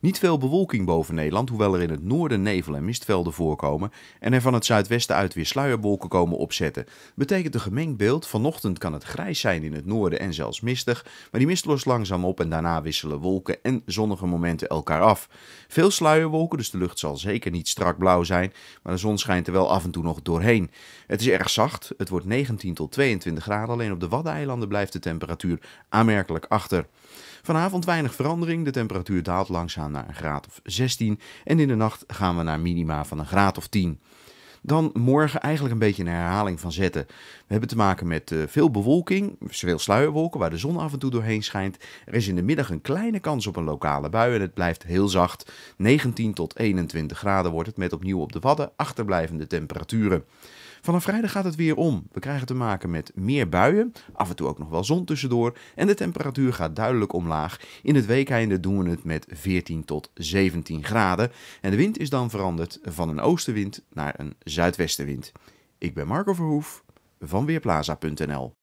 Niet veel bewolking boven Nederland, hoewel er in het noorden nevel en mistvelden voorkomen en er van het zuidwesten uit weer sluierwolken komen opzetten. Betekent een gemengd beeld. Vanochtend kan het grijs zijn in het noorden en zelfs mistig, maar die mist lost langzaam op en daarna wisselen wolken en zonnige momenten elkaar af. Veel sluierwolken, dus de lucht zal zeker niet strak blauw zijn, maar de zon schijnt er wel af en toe nog doorheen. Het is erg zacht, het wordt 19 tot 22 graden, alleen op de Waddeneilanden blijft de temperatuur aanmerkelijk achter. Vanavond weinig verandering. De temperatuur daalt langzaam naar een graad of 16. En in de nacht gaan we naar minima van een graad of 10 dan morgen eigenlijk een beetje een herhaling van zetten. We hebben te maken met eh, veel bewolking, veel sluierwolken waar de zon af en toe doorheen schijnt. Er is in de middag een kleine kans op een lokale bui en het blijft heel zacht. 19 tot 21 graden wordt het met opnieuw op de wadden achterblijvende temperaturen. Vanaf vrijdag gaat het weer om. We krijgen te maken met meer buien, af en toe ook nog wel zon tussendoor. En de temperatuur gaat duidelijk omlaag. In het weekend doen we het met 14 tot 17 graden. En de wind is dan veranderd van een oostenwind naar een zuidwestenwind. Ik ben Marco Verhoef van Weerplaza.nl.